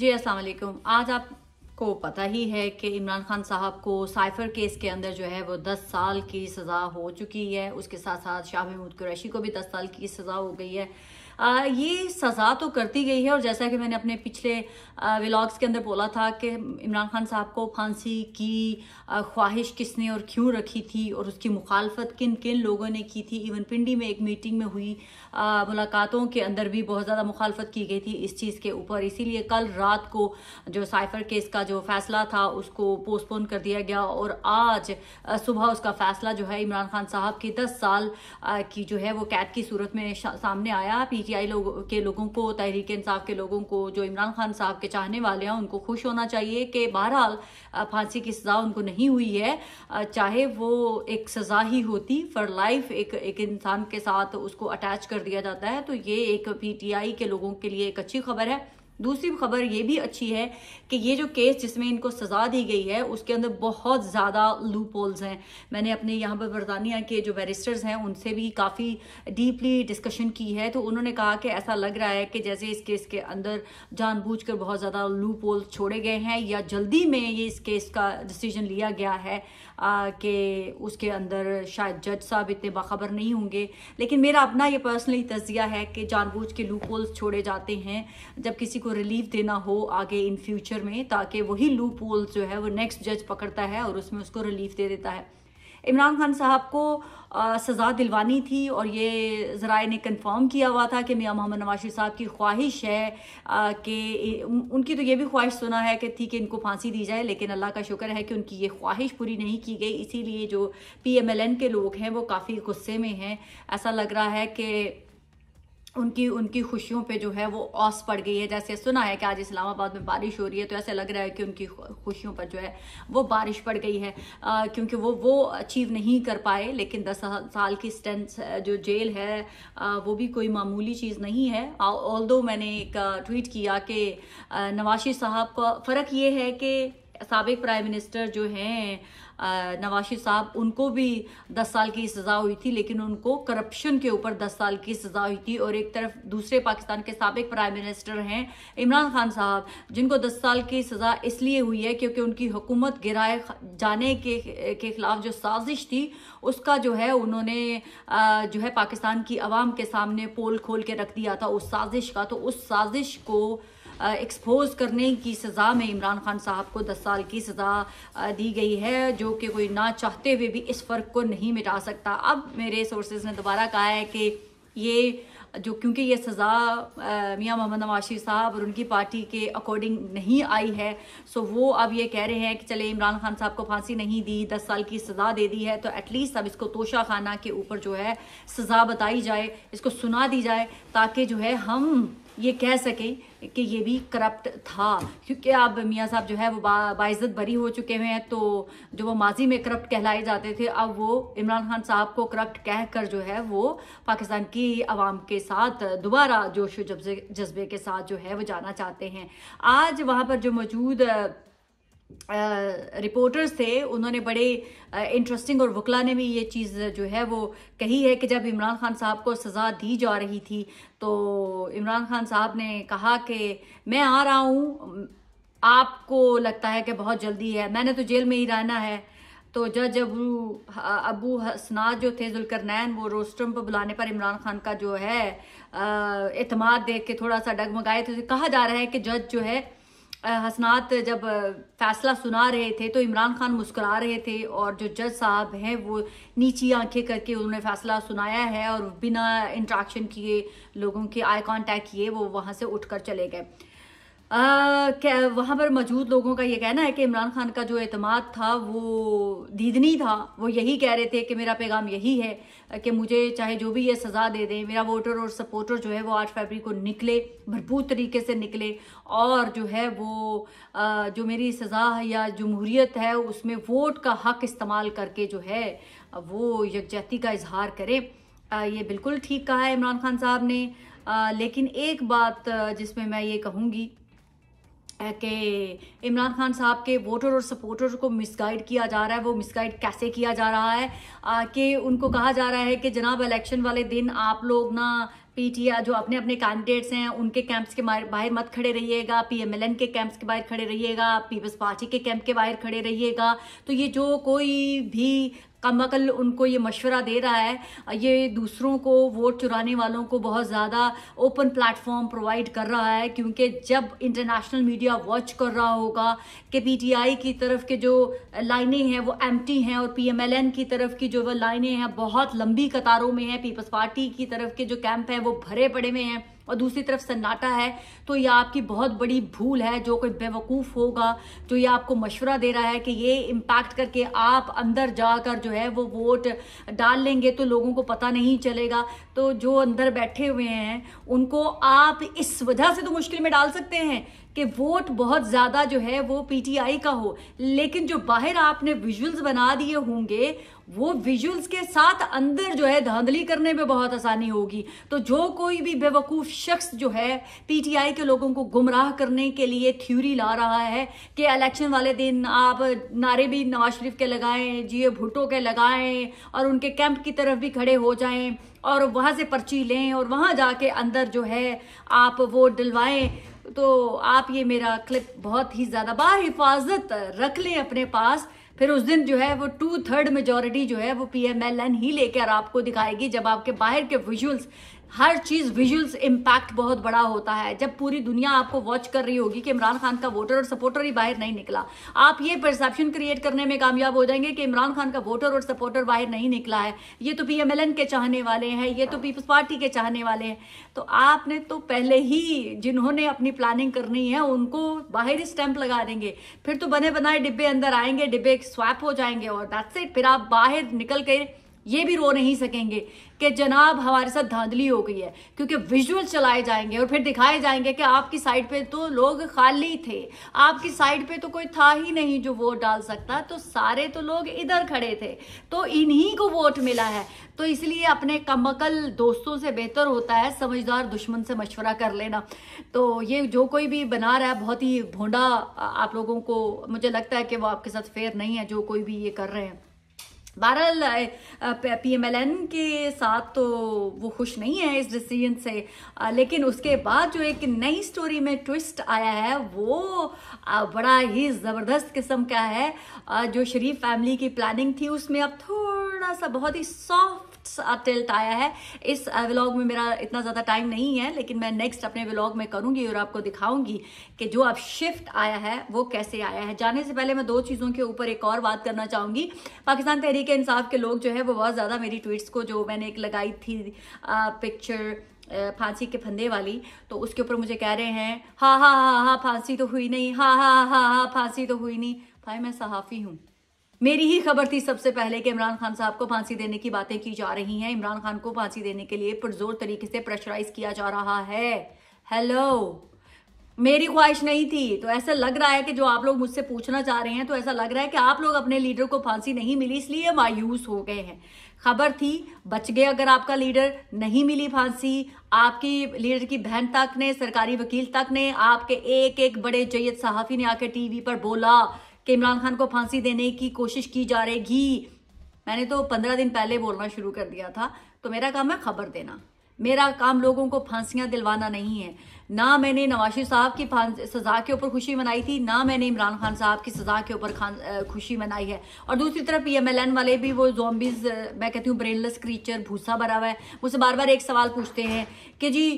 जी अस्सलाम वालेकुम आज आपको पता ही है कि इमरान खान साहब को साइफर केस के अंदर जो है वो 10 साल की सज़ा हो चुकी है उसके साथ साथ शाह महमूद कुरैशी को भी 10 साल की सज़ा हो गई है ये सज़ा तो करती गई है और जैसा कि मैंने अपने पिछले व्लॉग्स के अंदर बोला था कि इमरान खान साहब को फांसी की ख्वाहिश किसने और क्यों रखी थी और उसकी मुखालफत किन किन लोगों ने की थी इवन पिंडी में एक मीटिंग में हुई मुलाकातों के अंदर भी बहुत ज़्यादा मुखालफत की गई थी इस चीज़ के ऊपर इसीलिए कल रात को जो साइफर केस का जो फैसला था उसको पोस्टपोन कर दिया गया और आज सुबह उसका फैसला जो है इमरान खान साहब के दस साल की जो है वो कैद की सूरत में सामने आया पीछे पीटीआई लोग के लोगों को तहरीक इंसाफ के लोगों को जो इमरान खान साहब के चाहने वाले हैं उनको खुश होना चाहिए कि बहरहाल फांसी की सज़ा उनको नहीं हुई है चाहे वो एक सज़ा ही होती फॉर लाइफ एक एक इंसान के साथ उसको अटैच कर दिया जाता है तो ये एक पीटीआई के लोगों के लिए एक अच्छी खबर है दूसरी खबर ये भी अच्छी है कि ये जो केस जिसमें इनको सज़ा दी गई है उसके अंदर बहुत ज़्यादा लूप होल्स हैं मैंने अपने यहाँ पर बरतानिया के जो बैरिस्टर्स हैं उनसे भी काफ़ी डीपली डिस्कशन की है तो उन्होंने कहा कि ऐसा लग रहा है कि जैसे इस केस के अंदर जानबूझकर बहुत ज़्यादा लूप छोड़े गए हैं या जल्दी में ये इस केस का डिसीजन लिया गया है कि उसके अंदर शायद जज साहब इतने बाखबर नहीं होंगे लेकिन मेरा अपना ये पर्सनली तजिया है कि जानबूझ के लूप होल्स छोड़े जाते हैं जब किसी को को रिलीफ देना हो आगे इन फ्यूचर में ताकि वही लूप होल जो है वो नेक्स्ट जज पकड़ता है और उसमें उसको रिलीफ दे देता है इमरान खान साहब को सज़ा दिलवानी थी और ये ज़राए ने कंफर्म किया हुआ था कि मियाँ मोहम्मद नवाशी साहब की ख्वाहिश है कि उनकी तो ये भी ख्वाहिश सुना है कि थी कि इनको फांसी दी जाए लेकिन अल्लाह का शुक्र है कि उनकी ये ख्वाहिश पूरी नहीं की गई इसीलिए जो पी एम एल एन के लोग हैं वो काफ़ी गुस्से में हैं ऐसा लग रहा है कि उनकी उनकी खुशियों पे जो है वो औस पड़ गई है जैसे सुना है कि आज इस्लामाबाद में बारिश हो रही है तो ऐसा लग रहा है कि उनकी खुशियों पर जो है वो बारिश पड़ गई है आ, क्योंकि वो वो अचीव नहीं कर पाए लेकिन दस साल की स्टेंस जो जेल है आ, वो भी कोई मामूली चीज़ नहीं है ऑल मैंने एक ट्वीट किया कि नवाशी साहब का फ़र्क ये है कि सबक प्राइम मिनिस्टर जो हैं नवाशी साहब उनको भी दस साल की सज़ा हुई थी लेकिन उनको करप्शन के ऊपर दस साल की सज़ा हुई थी और एक तरफ दूसरे पाकिस्तान के सबक प्राइम मिनिस्टर हैं इमरान खान साहब जिनको दस साल की सज़ा इसलिए हुई है क्योंकि उनकी हुकूमत गिराए जाने के के ख़िलाफ़ जो साजिश थी उसका जो है उन्होंने जो है पाकिस्तान की आवाम के सामने पोल खोल के रख दिया था उस साजिश का तो उस साजिश को एक्सपोज करने की सज़ा में इमरान खान साहब को दस साल की सज़ा दी गई है जो कि कोई ना चाहते हुए भी इस फ़र्क को नहीं मिटा सकता अब मेरे सोर्सेज ने दोबारा कहा है कि ये जो क्योंकि ये सज़ा मियाँ मोहम्मद नवाशी साहब और उनकी पार्टी के अकॉर्डिंग नहीं आई है सो वो अब ये कह रहे हैं कि चले इमरान खान साहब को फांसी नहीं दी दस साल की सज़ा दे दी है तो एटलीस्ट अब इसको तोशा खाना के ऊपर जो है सज़ा बताई जाए इसको सुना दी जाए ताकि जो है हम ये कह सकें कि ये भी करप्ट था क्योंकि अब मियाँ साहब जो है वो बाइज़त बरी हो चुके हुए हैं तो जो वो माजी में करप्ट कहलाए जाते थे अब वो इमरान खान साहब को करप्ट कह कर जो है वो पाकिस्तान की आवाम के साथ दोबारा जोश जज्बे के साथ जो है वो जाना चाहते हैं आज वहाँ पर जो मौजूद रिपोर्टर्स थे उन्होंने बड़े इंटरेस्टिंग और वकला ने भी ये चीज़ जो है वो कही है कि जब इमरान खान साहब को सज़ा दी जा रही थी तो इमरान खान साहब ने कहा कि मैं आ रहा हूँ आपको लगता है कि बहुत जल्दी है मैंने तो जेल में ही रहना है तो जज अबू अबू हसनाद जो थे जुलकर नैन वो रोस्टम पर बुलाने पर इमरान खान का जो है अतमाद देख के थोड़ा सा डगमगाए तो कहा जा रहा है कि जज जो है हसनात जब फैसला सुना रहे थे तो इमरान खान मुस्कुरा रहे थे और जो जज साहब हैं वो नीची आंखें करके उन्होंने फैसला सुनाया है और बिना इंट्रैक्शन किए लोगों के आई कांटेक्ट किए वो वहाँ से उठकर चले गए वहाँ पर मौजूद लोगों का ये कहना है कि इमरान खान का जो अतमाद था वो दीदनी था वो यही कह रहे थे कि मेरा पैगाम यही है कि मुझे चाहे जो भी ये सज़ा दे दें मेरा वोटर और सपोर्टर जो है वो आठ फरवरी को निकले भरपूर तरीके से निकले और जो है वो आ, जो मेरी सज़ा या जमहूरीत है उसमें वोट का हक इस्तेमाल करके जो है वो यकजहती का इजहार करें ये बिल्कुल ठीक कहा है इमरान खान साहब ने आ, लेकिन एक बात जिसमें मैं ये कहूँगी कि इमरान खान साहब के वोटर और सपोर्टर को मिसगाइड किया जा रहा है वो मिसगाइड कैसे किया जा रहा है कि उनको कहा जा रहा है कि जनाब इलेक्शन वाले दिन आप लोग ना पीटीआई जो अपने अपने कैंडिडेट्स हैं उनके कैंप्स के बाहर मत खड़े रहिएगा पीएमएलएन के कैंप्स के बाहर खड़े रहिएगा पीपल्स पार्टी के कैंप के बाहर खड़े रहिएगा तो ये जो कोई भी कमकल उनको ये मशवरा दे रहा है ये दूसरों को वोट चुराने वालों को बहुत ज़्यादा ओपन प्लेटफॉर्म प्रोवाइड कर रहा है क्योंकि जब इंटरनेशनल मीडिया वॉच कर रहा होगा कि पीटीआई की तरफ के जो लाइनें हैं वो एम्प्टी हैं और पीएमएलएन की तरफ की जो वह लाइनें हैं बहुत लंबी कतारों में हैं पीपल्स पार्टी की तरफ के जो कैंप हैं वो भरे पड़े में हैं और दूसरी तरफ सन्नाटा है तो यह आपकी बहुत बड़ी भूल है जो कोई बेवकूफ़ होगा जो ये आपको मशवरा दे रहा है कि ये इम्पैक्ट करके आप अंदर जाकर जो है वो वोट डाल लेंगे तो लोगों को पता नहीं चलेगा तो जो अंदर बैठे हुए हैं उनको आप इस वजह से तो मुश्किल में डाल सकते हैं कि वोट बहुत ज़्यादा जो है वो पीटीआई का हो लेकिन जो बाहर आपने विजुअल्स बना दिए होंगे वो विजुअल्स के साथ अंदर जो है धांधली करने में बहुत आसानी होगी तो जो कोई भी बेवकूफ़ शख्स जो है पीटीआई के लोगों को गुमराह करने के लिए थ्योरी ला रहा है कि इलेक्शन वाले दिन आप नारे भी नवाज शरीफ के लगाएं जिए भुट्टो के लगाएं और उनके कैंप की तरफ भी खड़े हो जाएं और वहाँ से पर्ची लें और वहाँ जाके अंदर जो है आप वोट डलवाएं तो आप ये मेरा क्लिप बहुत ही ज़्यादा बाहिफाजत रख लें अपने पास फिर उस दिन जो है वो टू थर्ड मेजोरिटी जो है वो पी एम एल एन ही लेकर आपको दिखाएगी जब आपके बाहर के विजुअल्स हर चीज़ विजुअल्स इम्पैक्ट बहुत बड़ा होता है जब पूरी दुनिया आपको वॉच कर रही होगी कि इमरान खान का वोटर और सपोर्टर ही बाहर नहीं निकला आप ये परसेप्शन क्रिएट करने में कामयाब हो जाएंगे कि इमरान खान का वोटर और सपोर्टर बाहर नहीं निकला है ये तो पी के चाहने वाले हैं ये तो पीपल्स पार्टी के चाहने वाले हैं तो आपने तो पहले ही जिन्होंने अपनी प्लानिंग करनी है उनको बाहर ही स्टैंप लगा देंगे फिर तो बने बनाए डिब्बे अंदर आएंगे डिब्बे स्वैप हो जाएंगे और दैट से फिर आप बाहर निकल के ये भी रो नहीं सकेंगे कि जनाब हमारे साथ धांधली हो गई है क्योंकि विजुअल चलाए जाएंगे और फिर दिखाए जाएंगे कि आपकी साइड पे तो लोग खाली थे आपकी साइड पे तो कोई था ही नहीं जो वोट डाल सकता तो सारे तो लोग इधर खड़े थे तो इन्हीं को वोट मिला है तो इसलिए अपने कमकल दोस्तों से बेहतर होता है समझदार दुश्मन से मशवरा कर लेना तो ये जो कोई भी बना रहा है बहुत ही भोंडा आप लोगों को मुझे लगता है कि वो आपके साथ फेयर नहीं है जो कोई भी ये कर रहे हैं बहरहाल पीएमएलएन के साथ तो वो खुश नहीं है इस डिसीजन से लेकिन उसके बाद जो एक नई स्टोरी में ट्विस्ट आया है वो बड़ा ही ज़बरदस्त किस्म का है जो शरीफ फैमिली की प्लानिंग थी उसमें अब थोड़ा सा बहुत ही सॉफ्ट टिल्ट आया है इस व्लॉग में मेरा इतना ज़्यादा टाइम नहीं है लेकिन मैं नेक्स्ट अपने व्लॉग में करूँगी और आपको दिखाऊंगी कि जो अब शिफ्ट आया है वो कैसे आया है जाने से पहले मैं दो चीज़ों के ऊपर एक और बात करना चाहूँगी पाकिस्तान तहरीक इंसाफ के लोग जो है वो बहुत ज़्यादा मेरी ट्वीट्स को जो मैंने एक लगाई थी पिक्चर फांसी के फंदे वाली तो उसके ऊपर मुझे कह रहे हैं हा हा हा हा फांसी तो हुई नहीं हा हा हा हा फांसी तो हुई नहीं भाई मैं सहाफ़ी हूँ मेरी ही खबर थी सबसे पहले कि इमरान खान साहब को फांसी देने की बातें की जा रही हैं इमरान खान को फांसी देने के लिए पुरजोर तरीके से प्रेशराइज किया जा रहा है हेलो मेरी ख्वाहिश नहीं थी तो ऐसा लग रहा है कि जो आप लोग मुझसे पूछना चाह रहे हैं तो ऐसा लग रहा है कि आप लोग अपने लीडर को फांसी नहीं मिली इसलिए मायूस हो गए हैं खबर थी बच गए अगर आपका लीडर नहीं मिली फांसी आपकी लीडर की बहन तक ने सरकारी वकील तक ने आपके एक एक बड़े जैद सहाफ़ी ने आके टीवी पर बोला कि इमरान खान को फांसी देने की कोशिश की जा रहेगी मैंने तो पंद्रह दिन पहले बोलना शुरू कर दिया था तो मेरा काम है खबर देना मेरा काम लोगों को फांसियां दिलवाना नहीं है ना मैंने नवाज शरीफ साहब की सजा के ऊपर खुशी मनाई थी ना मैंने इमरान खान साहब की सजा के ऊपर खुशी मनाई है और दूसरी तरफ पी एम एल एन वाले भी वो जोम्बिस मैं कहती हूँ ब्रेनलेस क्रीचर भूसा भरा हुआ है मुझसे बार बार एक सवाल पूछते हैं कि जी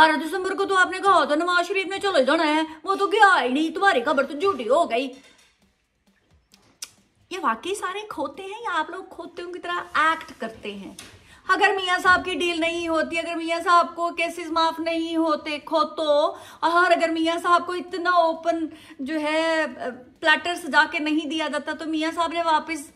बारह दिसंबर को तो आपने कहा था नवाज शरीफ ने चलो जाना है वो तो गया ही नहीं तुम्हारी खबर तो झूठी हो गई ये वाकई सारे खोते हैं या आप लोग खोतियों की तरह एक्ट करते हैं अगर मियाँ साहब की डील नहीं होती अगर मियाँ साहब को केसेस माफ नहीं होते खोतो और अगर मियाँ साहब को इतना ओपन जो है प्लेटर सजा के नहीं दिया जाता तो मियाँ साहब ने वापस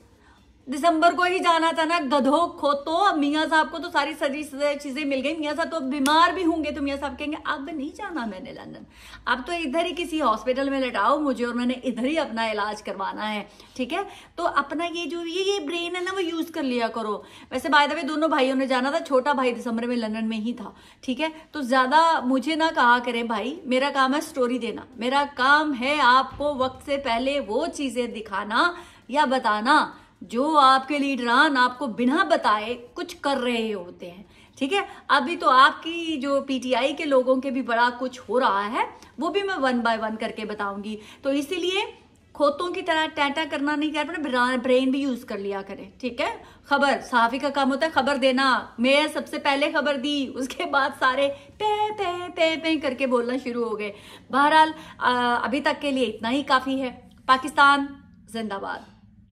दिसंबर को ही जाना था ना गधो खो तो अब मियाँ साहब को तो सारी सारी चीजें मिल गई मियाँ साहब तो बीमार भी होंगे तो मियाँ साहब कहेंगे अब नहीं जाना मैंने लंदन अब तो इधर ही किसी हॉस्पिटल में लटाओ मुझे और मैंने इधर ही अपना इलाज करवाना है ठीक है तो अपना ये जो ये ये ब्रेन है ना वो यूज कर लिया करो वैसे बाय दबे दोनों भाइयों ने जाना था छोटा भाई दिसंबर में लंदन में ही था ठीक है तो ज्यादा मुझे ना कहा करें भाई मेरा काम है स्टोरी देना मेरा काम है आपको वक्त से पहले वो चीजें दिखाना या बताना जो आपके लीडरान आपको बिना बताए कुछ कर रहे होते हैं ठीक है अभी तो आपकी जो पीटीआई के लोगों के भी बड़ा कुछ हो रहा है वो भी मैं वन बाय वन करके बताऊंगी तो इसीलिए खोतों की तरह टैटा करना नहीं कर अपने ब्रेन भी यूज कर लिया करें ठीक है खबर सहाफी का काम होता है खबर देना मैं सबसे पहले खबर दी उसके बाद सारे पे पे पे पे करके बोलना शुरू हो गए बहरहाल अभी तक के लिए इतना ही काफी है पाकिस्तान जिंदाबाद